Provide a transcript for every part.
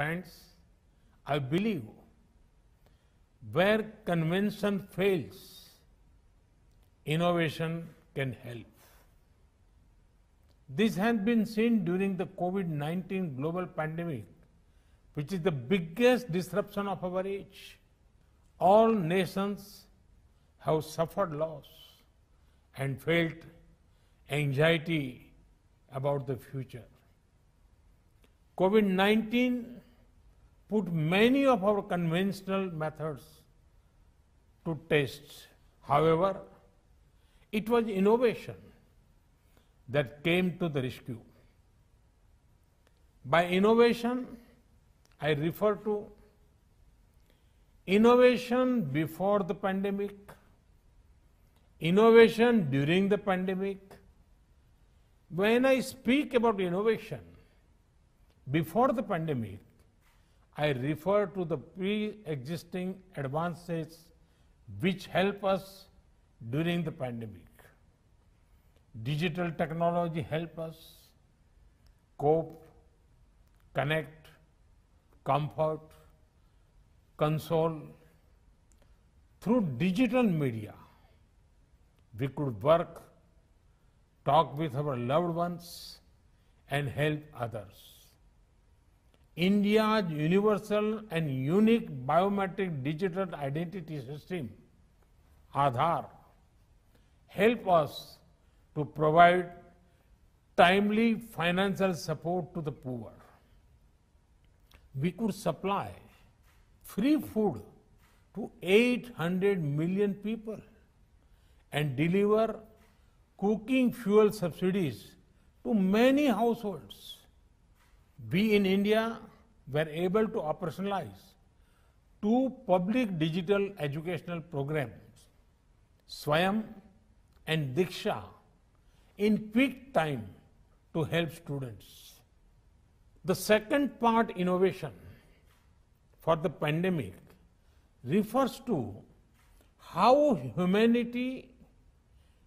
Friends, I believe where convention fails, innovation can help. This has been seen during the COVID 19 global pandemic, which is the biggest disruption of our age. All nations have suffered loss and felt anxiety about the future. COVID 19 put many of our conventional methods to test. However, it was innovation that came to the rescue. By innovation, I refer to innovation before the pandemic, innovation during the pandemic. When I speak about innovation before the pandemic, I refer to the pre-existing advances which help us during the pandemic. Digital technology help us cope, connect, comfort, console. Through digital media, we could work, talk with our loved ones and help others. India's universal and unique biometric digital identity system, Aadhaar, help us to provide timely financial support to the poor. We could supply free food to 800 million people and deliver cooking fuel subsidies to many households we in India were able to operationalize two public digital educational programs, Swayam and Diksha, in quick time to help students. The second part, innovation for the pandemic, refers to how humanity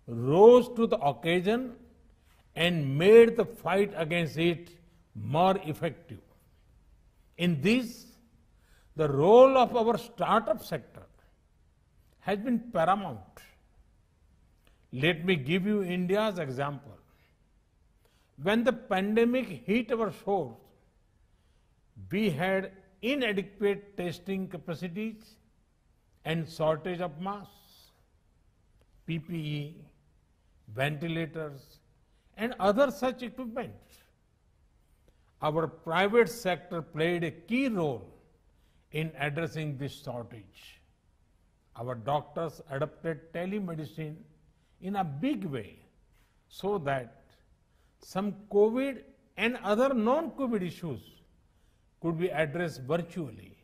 rose to the occasion and made the fight against it more effective. In this, the role of our startup sector has been paramount. Let me give you India's example. When the pandemic hit our shores, we had inadequate testing capacities and shortage of masks, PPE, ventilators, and other such equipment our private sector played a key role in addressing this shortage. Our doctors adopted telemedicine in a big way so that some COVID and other non COVID issues could be addressed virtually.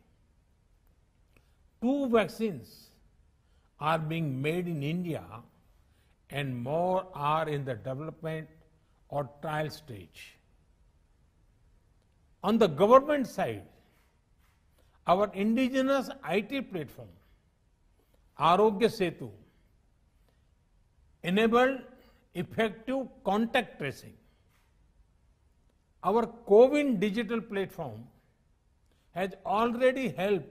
Two vaccines are being made in India and more are in the development or trial stage. On the government side, our indigenous IT platform, Arogya Setu, enabled effective contact tracing. Our COVID digital platform has already helped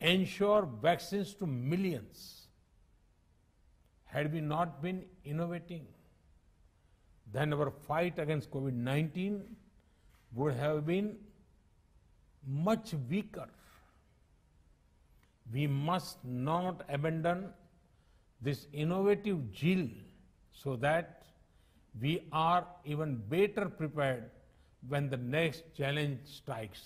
ensure vaccines to millions. Had we not been innovating, then our fight against COVID 19 would have been much weaker. We must not abandon this innovative zeal so that we are even better prepared when the next challenge strikes.